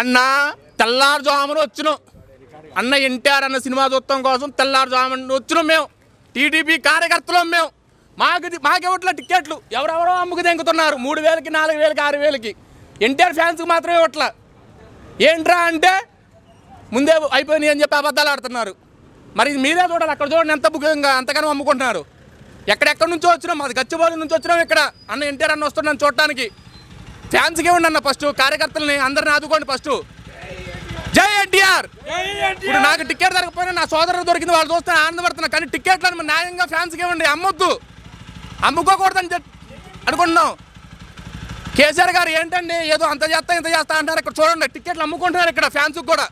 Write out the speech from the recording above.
అన్న తెల్లారుజామున వచ్చినాం అన్న ఎన్టీఆర్ అన్న సినిమా చూస్తాం కోసం తెల్లారుజామున వచ్చిన మేము టీడీపీ కార్యకర్తలు మేము మాకు మాకెవట్ల టిక్కెట్లు ఎవరెవరో అమ్ముకు దెంకుతున్నారు మూడు వేలకి నాలుగు వేలకి ఆరు వేలకి ఎన్టీఆర్ ఫ్యాన్స్కి మాత్రమే ఇవ్వట్ల ఏంట్రా అంటే ముందే అయిపోయింది అని చెప్పి అబద్ధాలు ఆడుతున్నారు మరి మీరే చూడాలి అక్కడ చూడండి ఎంత బుకింగ్ అంతగానో అమ్ముకుంటున్నారు ఎక్కడెక్కడి నుంచో వచ్చినాం మాది గచ్చిబౌలి నుంచి వచ్చినాం ఇక్కడ అన్న ఎన్టీఆర్ అన్న వస్తున్నాం చూడటానికి ఫ్యాన్స్కే ఉండన్న ఫస్ట్ కార్యకర్తలని అందరిని ఆదుకోండి ఫస్ట్ జై ఎన్టీఆర్ ఇప్పుడు నాకు టికెట్ దొరకపోయినా నా సోదరుడు దొరికింది వాళ్ళు చూస్తే ఆనందపడుతున్నా కానీ టికెట్లను న్యాయంగా ఫ్యాన్స్కి ఉండి అమ్మొద్దు అమ్ముకోకూడదని అనుకుంటున్నాం కేసీఆర్ గారు ఏంటండి ఏదో అంత చేస్తా ఇంత చేస్తా అంటారు ఇక్కడ చూడండి టికెట్లు అమ్ముకుంటున్నారు ఇక్కడ ఫ్యాన్స్కి కూడా